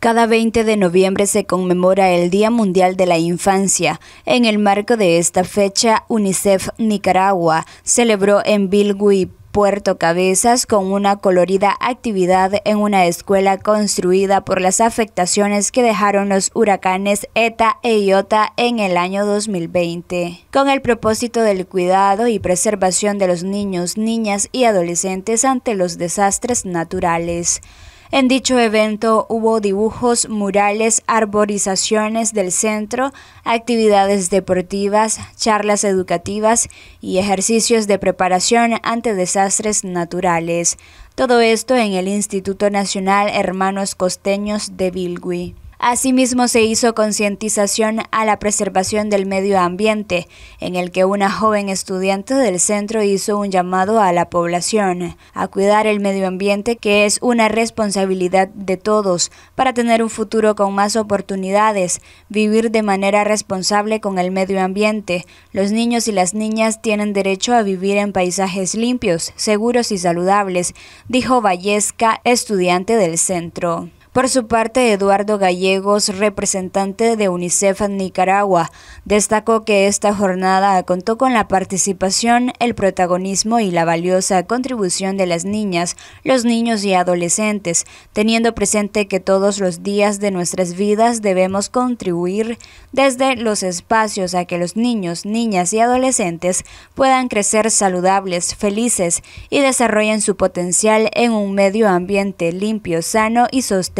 Cada 20 de noviembre se conmemora el Día Mundial de la Infancia. En el marco de esta fecha, UNICEF Nicaragua celebró en Bilgui, Puerto Cabezas con una colorida actividad en una escuela construida por las afectaciones que dejaron los huracanes ETA e IOTA en el año 2020. Con el propósito del cuidado y preservación de los niños, niñas y adolescentes ante los desastres naturales. En dicho evento hubo dibujos, murales, arborizaciones del centro, actividades deportivas, charlas educativas y ejercicios de preparación ante desastres naturales. Todo esto en el Instituto Nacional Hermanos Costeños de Bilgui. Asimismo, se hizo concientización a la preservación del medio ambiente, en el que una joven estudiante del centro hizo un llamado a la población a cuidar el medio ambiente, que es una responsabilidad de todos, para tener un futuro con más oportunidades, vivir de manera responsable con el medio ambiente. Los niños y las niñas tienen derecho a vivir en paisajes limpios, seguros y saludables, dijo Vallesca, estudiante del centro. Por su parte, Eduardo Gallegos, representante de UNICEF en Nicaragua, destacó que esta jornada contó con la participación, el protagonismo y la valiosa contribución de las niñas, los niños y adolescentes, teniendo presente que todos los días de nuestras vidas debemos contribuir desde los espacios a que los niños, niñas y adolescentes puedan crecer saludables, felices y desarrollen su potencial en un medio ambiente limpio, sano y sostenible